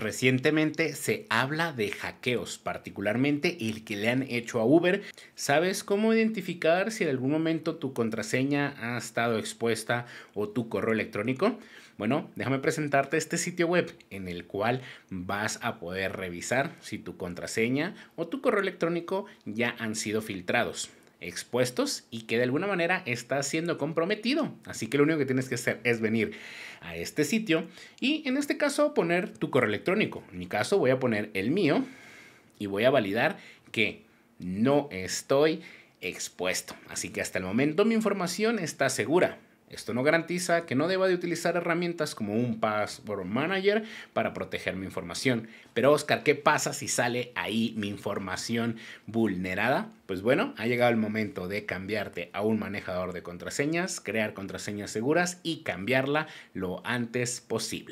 Recientemente se habla de hackeos, particularmente el que le han hecho a Uber. ¿Sabes cómo identificar si en algún momento tu contraseña ha estado expuesta o tu correo electrónico? Bueno, déjame presentarte este sitio web en el cual vas a poder revisar si tu contraseña o tu correo electrónico ya han sido filtrados expuestos y que de alguna manera está siendo comprometido. Así que lo único que tienes que hacer es venir a este sitio y en este caso poner tu correo electrónico. En mi caso voy a poner el mío y voy a validar que no estoy expuesto. Así que hasta el momento mi información está segura. Esto no garantiza que no deba de utilizar herramientas como un Password Manager para proteger mi información. Pero Oscar, ¿qué pasa si sale ahí mi información vulnerada? Pues bueno, ha llegado el momento de cambiarte a un manejador de contraseñas, crear contraseñas seguras y cambiarla lo antes posible.